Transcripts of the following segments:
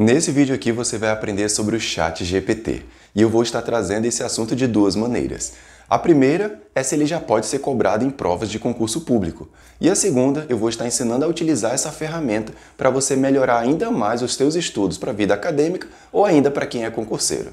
Nesse vídeo aqui você vai aprender sobre o Chat GPT e eu vou estar trazendo esse assunto de duas maneiras. A primeira é se ele já pode ser cobrado em provas de concurso público. E a segunda, eu vou estar ensinando a utilizar essa ferramenta para você melhorar ainda mais os seus estudos para a vida acadêmica ou ainda para quem é concurseiro.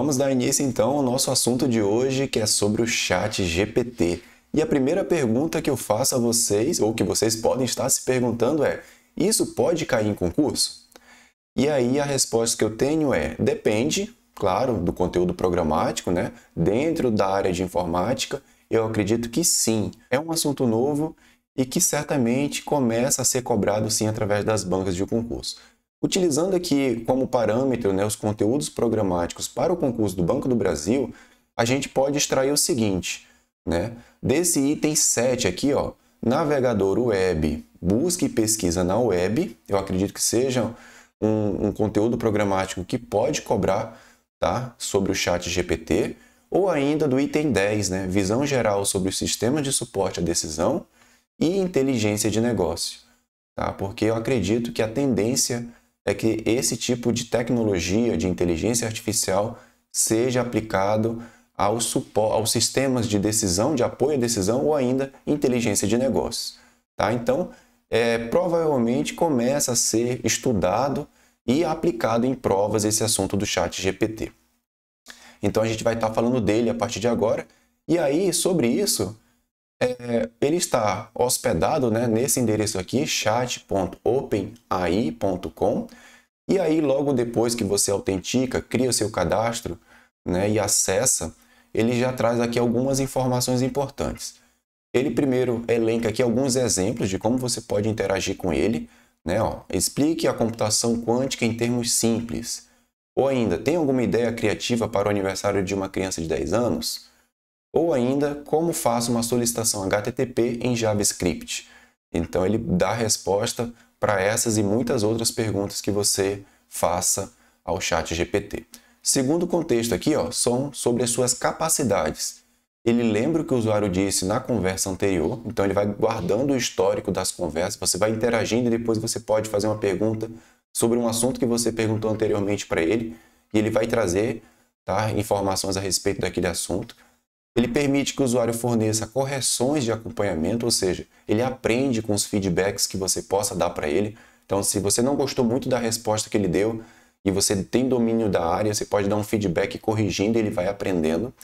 Vamos dar início então ao nosso assunto de hoje, que é sobre o Chat GPT. E a primeira pergunta que eu faço a vocês, ou que vocês podem estar se perguntando é: isso pode cair em concurso? E aí a resposta que eu tenho é: depende, claro, do conteúdo programático, né? Dentro da área de informática, eu acredito que sim. É um assunto novo e que certamente começa a ser cobrado sim através das bancas de concurso. Utilizando aqui como parâmetro né, os conteúdos programáticos para o concurso do Banco do Brasil, a gente pode extrair o seguinte, né? Desse item 7 aqui, ó, navegador web, busca e pesquisa na web, eu acredito que seja um, um conteúdo programático que pode cobrar tá, sobre o chat GPT, ou ainda do item 10, né, visão geral sobre os sistemas de suporte à decisão e inteligência de negócio. Tá? Porque eu acredito que a tendência é que esse tipo de tecnologia de inteligência artificial seja aplicado ao aos sistemas de decisão, de apoio à decisão ou ainda inteligência de negócios. Tá? Então, é, provavelmente começa a ser estudado e aplicado em provas esse assunto do chat GPT. Então a gente vai estar tá falando dele a partir de agora. E aí, sobre isso, é, ele está hospedado né, nesse endereço aqui, chat.openai.com. E aí, logo depois que você autentica, cria o seu cadastro né, e acessa, ele já traz aqui algumas informações importantes. Ele primeiro elenca aqui alguns exemplos de como você pode interagir com ele. Né, ó, explique a computação quântica em termos simples. Ou ainda, tem alguma ideia criativa para o aniversário de uma criança de 10 anos? ou ainda como faço uma solicitação HTTP em JavaScript. Então ele dá resposta para essas e muitas outras perguntas que você faça ao chat GPT. Segundo contexto aqui, ó, são sobre as suas capacidades. Ele lembra o que o usuário disse na conversa anterior, então ele vai guardando o histórico das conversas, você vai interagindo e depois você pode fazer uma pergunta sobre um assunto que você perguntou anteriormente para ele, e ele vai trazer tá, informações a respeito daquele assunto. Ele permite que o usuário forneça correções de acompanhamento, ou seja, ele aprende com os feedbacks que você possa dar para ele. Então, se você não gostou muito da resposta que ele deu e você tem domínio da área, você pode dar um feedback corrigindo e ele vai aprendendo.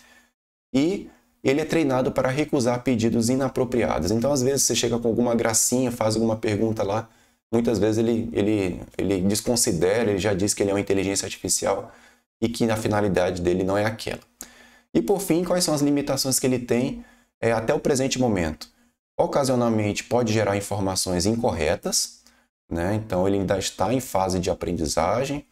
E ele é treinado para recusar pedidos inapropriados. Então, às vezes, você chega com alguma gracinha, faz alguma pergunta lá, muitas vezes ele, ele, ele desconsidera, ele já diz que ele é uma inteligência artificial e que na finalidade dele não é aquela. E por fim, quais são as limitações que ele tem é, até o presente momento? Ocasionalmente pode gerar informações incorretas, né? então ele ainda está em fase de aprendizagem.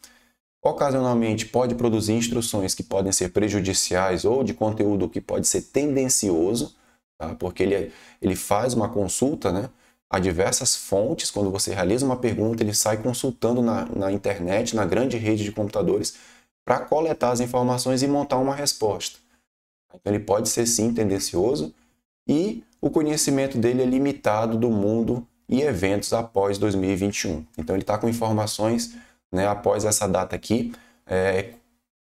Ocasionalmente pode produzir instruções que podem ser prejudiciais ou de conteúdo que pode ser tendencioso, tá? porque ele, é, ele faz uma consulta né? a diversas fontes. Quando você realiza uma pergunta, ele sai consultando na, na internet, na grande rede de computadores, para coletar as informações e montar uma resposta. Então, ele pode ser sim tendencioso e o conhecimento dele é limitado do mundo e eventos após 2021. Então, ele está com informações né, após essa data aqui, é,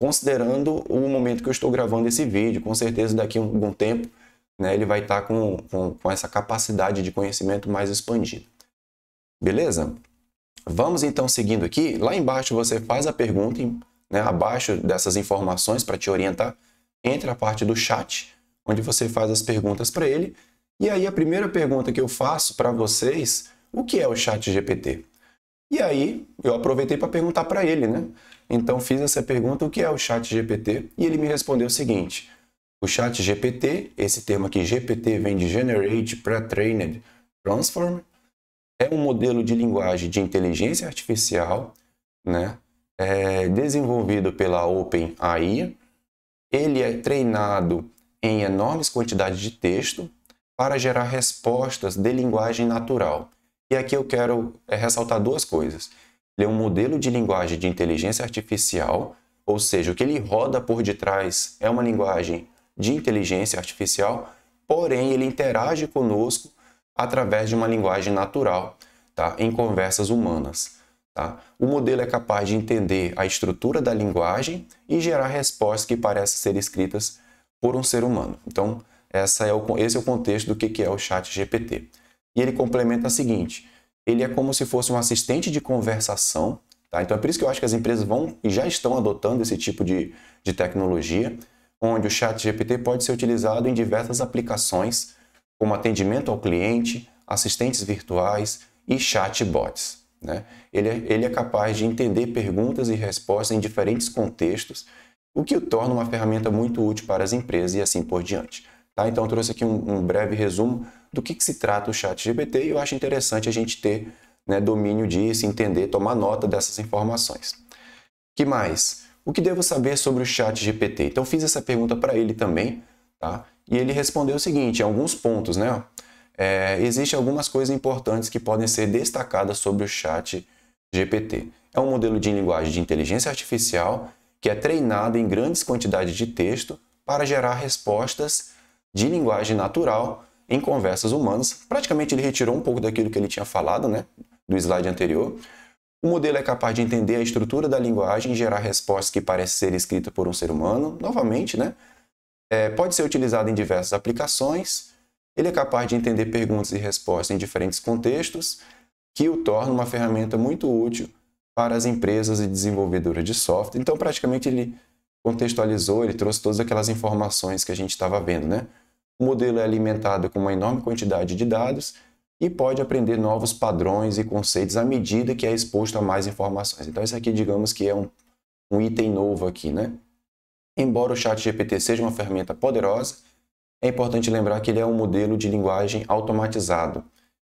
considerando o momento que eu estou gravando esse vídeo. Com certeza, daqui a algum tempo, né, ele vai estar tá com, com, com essa capacidade de conhecimento mais expandida. Beleza? Vamos então seguindo aqui. Lá embaixo você faz a pergunta, né, abaixo dessas informações para te orientar entre a parte do chat, onde você faz as perguntas para ele. E aí a primeira pergunta que eu faço para vocês, o que é o chat GPT? E aí eu aproveitei para perguntar para ele, né? Então fiz essa pergunta, o que é o chat GPT? E ele me respondeu o seguinte, o chat GPT, esse termo aqui GPT vem de Generate Pre-Trained Transform, é um modelo de linguagem de inteligência artificial, né? É desenvolvido pela OpenAI, ele é treinado em enormes quantidades de texto para gerar respostas de linguagem natural. E aqui eu quero eh, ressaltar duas coisas. Ele é um modelo de linguagem de inteligência artificial, ou seja, o que ele roda por detrás é uma linguagem de inteligência artificial, porém ele interage conosco através de uma linguagem natural, tá? em conversas humanas. Tá? O modelo é capaz de entender a estrutura da linguagem e gerar respostas que parecem ser escritas por um ser humano. Então, essa é o, esse é o contexto do que, que é o chat GPT. E ele complementa o seguinte, ele é como se fosse um assistente de conversação, tá? então é por isso que eu acho que as empresas vão e já estão adotando esse tipo de, de tecnologia, onde o chat GPT pode ser utilizado em diversas aplicações, como atendimento ao cliente, assistentes virtuais e chatbots. Né? Ele, é, ele é capaz de entender perguntas e respostas em diferentes contextos, o que o torna uma ferramenta muito útil para as empresas e assim por diante. Tá? Então, trouxe aqui um, um, breve resumo do que, que se trata o chat GPT e eu acho interessante a gente ter né, domínio disso, entender, tomar nota dessas informações. que mais? O que devo saber sobre o chat GPT? Então, fiz essa pergunta para ele também, tá? e ele respondeu o seguinte, em alguns pontos, né? é, existem algumas coisas importantes que podem ser destacadas sobre o chat GPT. É um modelo de linguagem de inteligência artificial que é treinado em grandes quantidades de texto para gerar respostas de linguagem natural em conversas humanas. Praticamente ele retirou um pouco daquilo que ele tinha falado, né, do slide anterior. O modelo é capaz de entender a estrutura da linguagem e gerar respostas que parecem ser escritas por um ser humano. Novamente, né? É, pode ser utilizado em diversas aplicações, ele é capaz de entender perguntas e respostas em diferentes contextos, que o torna uma ferramenta muito útil para as empresas e desenvolvedoras de software. Então, praticamente, ele contextualizou, ele trouxe todas aquelas informações que a gente estava vendo, né? O modelo é alimentado com uma enorme quantidade de dados e pode aprender novos padrões e conceitos à medida que é exposto a mais informações. Então, isso aqui, digamos que é um, um item novo aqui, né? Embora o ChatGPT seja uma ferramenta poderosa, é importante lembrar que ele é um modelo de linguagem automatizado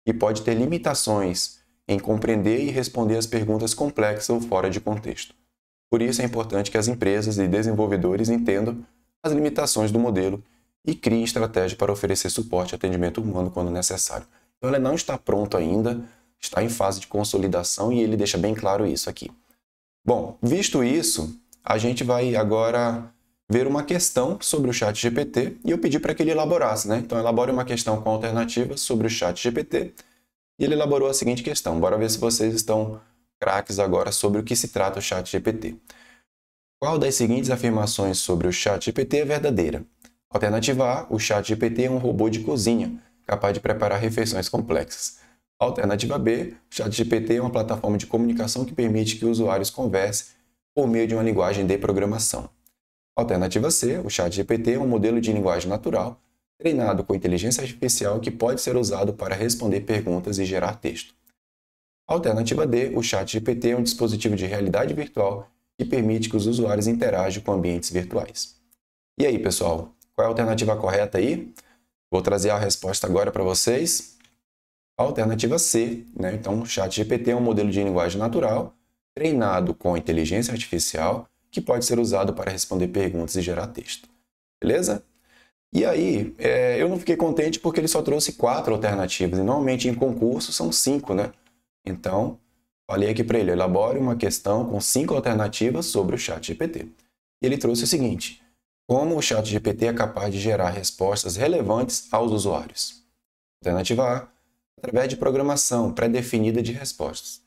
e pode ter limitações em compreender e responder às perguntas complexas ou fora de contexto. Por isso é importante que as empresas e desenvolvedores entendam as limitações do modelo e criem estratégia para oferecer suporte e atendimento humano quando necessário. Então ele não está pronto ainda, está em fase de consolidação e ele deixa bem claro isso aqui. Bom, visto isso, a gente vai agora ver uma questão sobre o chat GPT e eu pedi para que ele elaborasse, né? Então elabore uma questão com alternativa sobre o chat GPT e ele elaborou a seguinte questão. Bora ver se vocês estão craques agora sobre o que se trata o chat GPT. Qual das seguintes afirmações sobre o chat GPT é verdadeira? Alternativa A, o chat GPT é um robô de cozinha, capaz de preparar refeições complexas. Alternativa B, o chat GPT é uma plataforma de comunicação que permite que usuários conversem por meio de uma linguagem de programação. Alternativa C, o ChatGPT é um modelo de linguagem natural treinado com inteligência artificial que pode ser usado para responder perguntas e gerar texto. Alternativa D, o ChatGPT é um dispositivo de realidade virtual que permite que os usuários interajam com ambientes virtuais. E aí, pessoal, qual é a alternativa correta aí? Vou trazer a resposta agora para vocês. Alternativa C, né? Então, o ChatGPT é um modelo de linguagem natural treinado com inteligência artificial que pode ser usado para responder perguntas e gerar texto. Beleza? E aí, é, eu não fiquei contente porque ele só trouxe quatro alternativas, e normalmente em concurso são cinco, né? Então, falei aqui para ele, elabore uma questão com cinco alternativas sobre o chat GPT. Ele trouxe o seguinte, como o chat GPT é capaz de gerar respostas relevantes aos usuários? Alternativa A, através de programação pré-definida de respostas.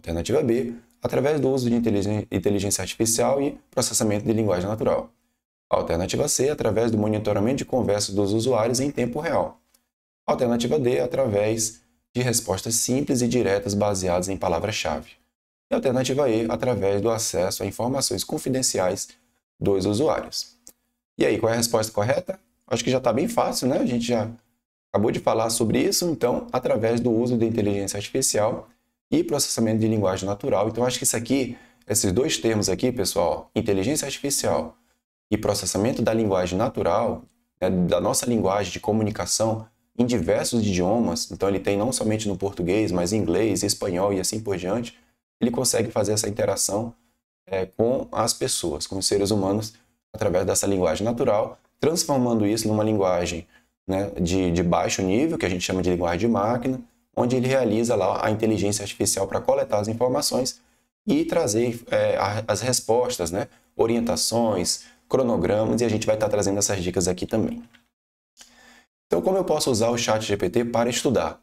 Alternativa B, através do uso de inteligência artificial e processamento de linguagem natural. Alternativa C, através do monitoramento de conversas dos usuários em tempo real. Alternativa D, através de respostas simples e diretas baseadas em palavras-chave. E alternativa E, através do acesso a informações confidenciais dos usuários. E aí, qual é a resposta correta? Acho que já está bem fácil, né? A gente já acabou de falar sobre isso, então, através do uso da inteligência artificial e processamento de linguagem natural. Então, acho que isso aqui, esses dois termos aqui, pessoal, inteligência artificial e processamento da linguagem natural, né, da nossa linguagem de comunicação em diversos idiomas, então ele tem não somente no português, mas em inglês, espanhol e assim por diante, ele consegue fazer essa interação é, com as pessoas, com os seres humanos, através dessa linguagem natural, transformando isso numa linguagem né, de, de baixo nível, que a gente chama de linguagem de máquina, onde ele realiza lá a inteligência artificial para coletar as informações e trazer é, as respostas, né? orientações, cronogramas, e a gente vai estar trazendo essas dicas aqui também. Então, como eu posso usar o chat GPT para estudar?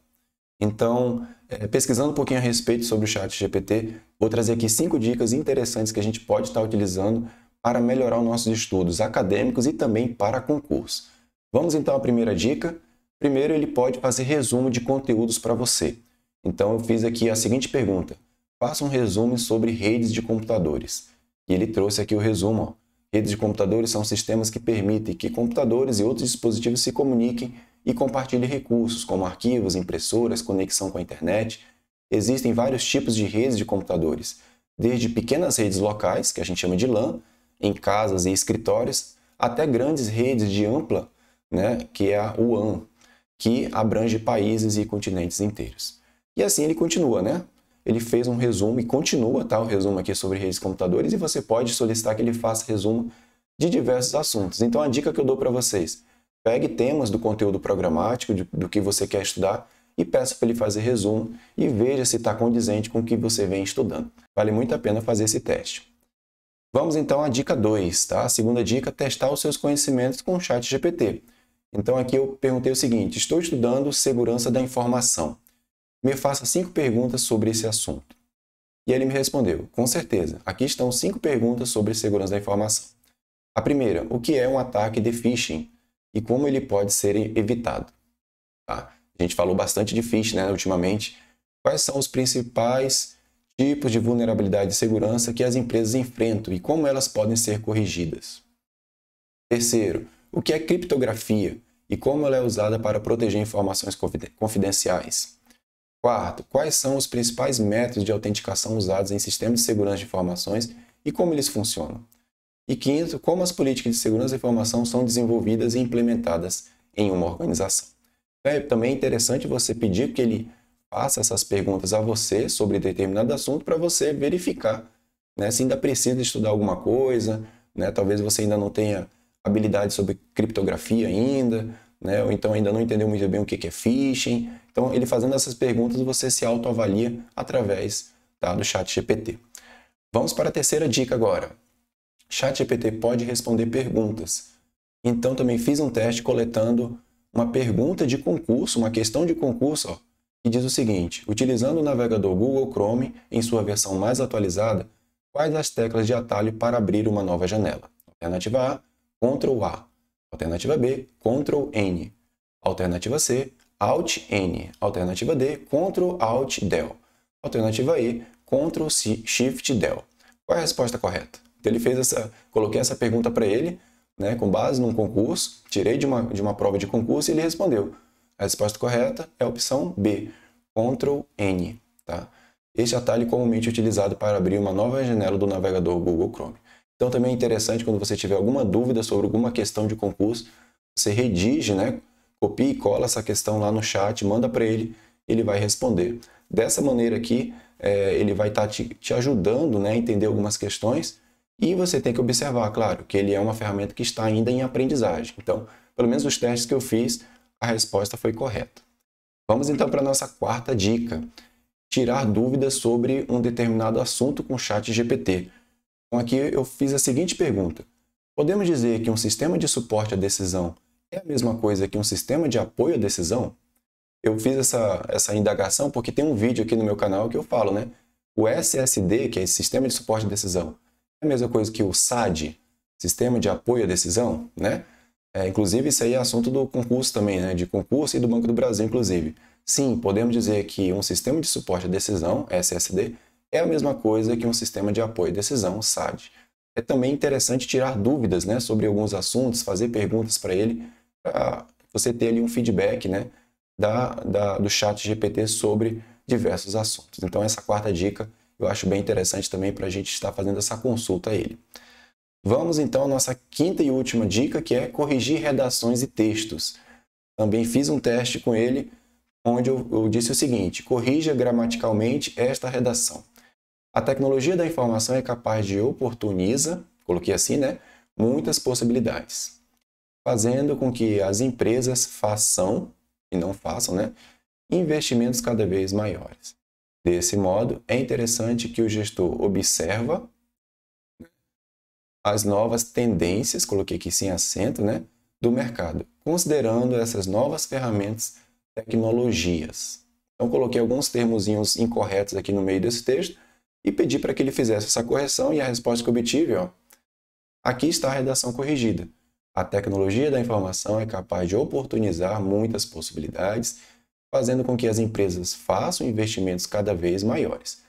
Então, é, pesquisando um pouquinho a respeito sobre o chat GPT, vou trazer aqui cinco dicas interessantes que a gente pode estar utilizando para melhorar os nossos estudos acadêmicos e também para concurso. Vamos então à primeira dica, Primeiro, ele pode fazer resumo de conteúdos para você. Então, eu fiz aqui a seguinte pergunta: faça um resumo sobre redes de computadores. E ele trouxe aqui o resumo. Ó. Redes de computadores são sistemas que permitem que computadores e outros dispositivos se comuniquem e compartilhem recursos, como arquivos, impressoras, conexão com a internet. Existem vários tipos de redes de computadores, desde pequenas redes locais, que a gente chama de LAN, em casas e escritórios, até grandes redes de ampla, né, que é a WAN, que abrange países e continentes inteiros. E assim ele continua, né? Ele fez um resumo e continua, tá? O resumo aqui sobre redes computadores e você pode solicitar que ele faça resumo de diversos assuntos. Então a dica que eu dou para vocês, pegue temas do conteúdo programático, de, do que você quer estudar e peça para ele fazer resumo e veja se está condizente com o que você vem estudando. Vale muito a pena fazer esse teste. Vamos então à dica 2, tá? A segunda dica, testar os seus conhecimentos com o chat GPT. Então aqui eu perguntei o seguinte: estou estudando segurança da informação. Me faça cinco perguntas sobre esse assunto. E ele me respondeu: com certeza. Aqui estão cinco perguntas sobre segurança da informação. A primeira: o que é um ataque de phishing e como ele pode ser evitado? Tá? A gente falou bastante de phishing né, ultimamente. Quais são os principais tipos de vulnerabilidade de segurança que as empresas enfrentam e como elas podem ser corrigidas? Terceiro, o que é criptografia e como ela é usada para proteger informações confidenciais. Quarto, quais são os principais métodos de autenticação usados em sistemas de segurança de informações e como eles funcionam. E quinto, como as políticas de segurança de informação são desenvolvidas e implementadas em uma organização. É também interessante você pedir que ele faça essas perguntas a você sobre determinado assunto para você verificar né, se ainda precisa estudar alguma coisa, né, talvez você ainda não tenha habilidade sobre criptografia ainda, né? ou então ainda não entendeu muito bem o que é phishing. Então, ele fazendo essas perguntas, você se autoavalia através tá, do chat GPT. Vamos para a terceira dica agora. Chat GPT pode responder perguntas. Então, também fiz um teste coletando uma pergunta de concurso, uma questão de concurso, ó, que diz o seguinte: utilizando o navegador Google Chrome em sua versão mais atualizada, quais as teclas de atalho para abrir uma nova janela? Alternativa A, Ctrl A. Alternativa B, Ctrl N. Alternativa C, Alt N. Alternativa D, Ctrl Alt Del. Alternativa E, Ctrl Shift Del. Qual é a resposta correta? Então, ele fez essa, coloquei essa pergunta para ele, né, com base num concurso, tirei de uma, de uma prova de concurso e ele respondeu. A resposta correta é a opção B, Ctrl N. Tá? esse atalho é comumente utilizado para abrir uma nova janela do navegador Google Chrome. Então também é interessante quando você tiver alguma dúvida sobre alguma questão de concurso, você redige, né? Copia e cola essa questão lá no chat, manda para ele, ele vai responder. Dessa maneira aqui, é, ele vai estar tá te, te, ajudando né, a entender algumas questões e você tem que observar, claro, que ele é uma ferramenta que está ainda em aprendizagem. Então, pelo menos os testes que eu fiz, a resposta foi correta. Vamos então para a nossa quarta dica. Tirar dúvidas sobre um determinado assunto com o chat GPT. Então aqui eu fiz a seguinte pergunta. Podemos dizer que um sistema de suporte à decisão é a mesma coisa que um sistema de apoio à decisão? Eu fiz essa, essa indagação porque tem um vídeo aqui no meu canal que eu falo, né? O SSD, que é esse Sistema de Suporte à Decisão, é a mesma coisa que o SAD, Sistema de Apoio à Decisão, né? É, inclusive, isso aí é assunto do concurso também, né? De concurso e do Banco do Brasil, inclusive. Sim, podemos dizer que um sistema de suporte à decisão, SSD, é a mesma coisa que um sistema de apoio e decisão, SAD. É também interessante tirar dúvidas né, sobre alguns assuntos, fazer perguntas para ele, para você ter ali um feedback né, da, da, do chat GPT sobre diversos assuntos. Então, essa quarta dica eu acho bem interessante também para a gente estar fazendo essa consulta a ele. Vamos então à nossa quinta e última dica, que é corrigir redações e textos. Também fiz um teste com ele, onde eu, eu disse o seguinte: corrija gramaticalmente esta redação. A tecnologia da informação é capaz de oportuniza, coloquei assim, né, muitas possibilidades, fazendo com que as empresas façam e não façam, né, investimentos cada vez maiores. Desse modo, é interessante que o gestor observa as novas tendências, coloquei aqui sem acento, né, do mercado, considerando essas novas ferramentas, tecnologias. Então coloquei alguns termozinhos incorretos aqui no meio desse texto, e pedi para que ele fizesse essa correção e a resposta que obtive, ó, aqui está a redação corrigida. A tecnologia da informação é capaz de oportunizar muitas possibilidades, fazendo com que as empresas façam investimentos cada vez maiores.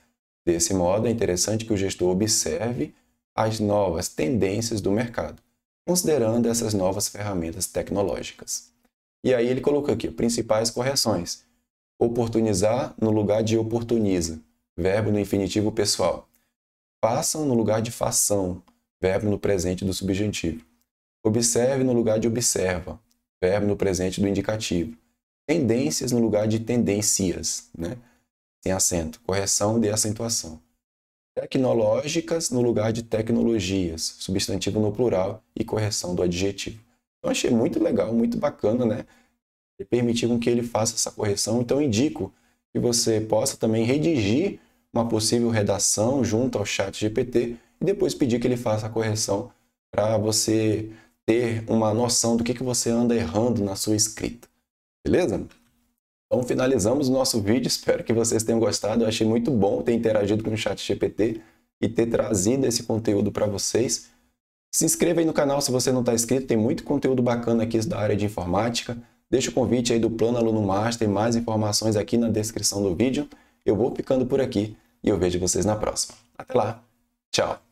Desse modo, é interessante que o gestor observe as novas tendências do mercado, considerando essas novas ferramentas tecnológicas. E aí ele coloca aqui principais correções. Oportunizar no lugar de oportuniza verbo no infinitivo pessoal. Façam no lugar de façam, verbo no presente do subjuntivo. Observe no lugar de observa, verbo no presente do indicativo. Tendências no lugar de tendências, né? Sem acento. Correção de acentuação. Tecnológicas no lugar de tecnologias, substantivo no plural e correção do adjetivo. Então achei muito legal, muito bacana, né? E permitir com que ele faça essa correção. Então indico que você possa também redigir uma possível redação junto ao chat GPT e depois pedir que ele faça a correção para você ter uma noção do que, que você anda errando na sua escrita. Beleza? Então finalizamos o nosso vídeo, espero que vocês tenham gostado. Eu achei muito bom ter interagido com o chat GPT e ter trazido esse conteúdo para vocês. Se inscreva aí no canal se você não está inscrito, tem muito conteúdo bacana aqui da área de informática. Deixa o convite aí do Plano Aluno Master, mais informações aqui na descrição do vídeo. Eu vou ficando por aqui e eu vejo vocês na próxima. Até lá. Tchau.